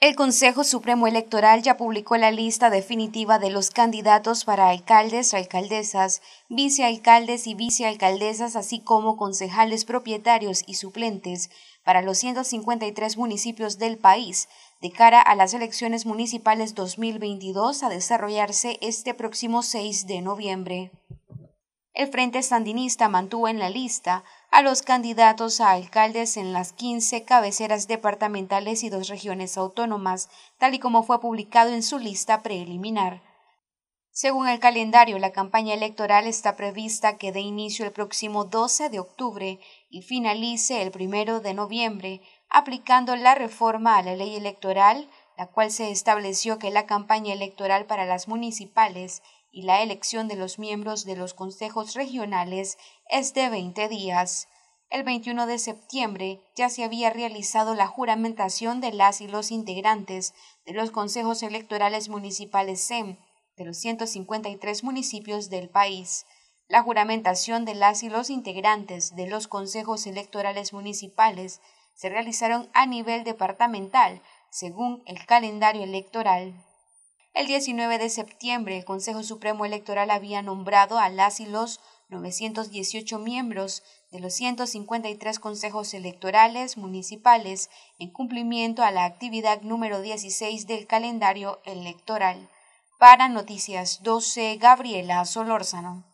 El Consejo Supremo Electoral ya publicó la lista definitiva de los candidatos para alcaldes, alcaldesas, vicealcaldes y vicealcaldesas, así como concejales propietarios y suplentes para los 153 municipios del país de cara a las elecciones municipales 2022 a desarrollarse este próximo 6 de noviembre. El Frente Sandinista mantuvo en la lista a los candidatos a alcaldes en las 15 cabeceras departamentales y dos regiones autónomas, tal y como fue publicado en su lista preliminar. Según el calendario, la campaña electoral está prevista que dé inicio el próximo 12 de octubre y finalice el primero de noviembre, aplicando la reforma a la ley electoral la cual se estableció que la campaña electoral para las municipales y la elección de los miembros de los consejos regionales es de 20 días. El 21 de septiembre ya se había realizado la juramentación de las y los integrantes de los consejos electorales municipales SEM de los 153 municipios del país. La juramentación de las y los integrantes de los consejos electorales municipales se realizaron a nivel departamental según el calendario electoral. El 19 de septiembre, el Consejo Supremo Electoral había nombrado a las y los 918 miembros de los 153 consejos electorales municipales en cumplimiento a la actividad número 16 del calendario electoral. Para Noticias 12, Gabriela Solórzano.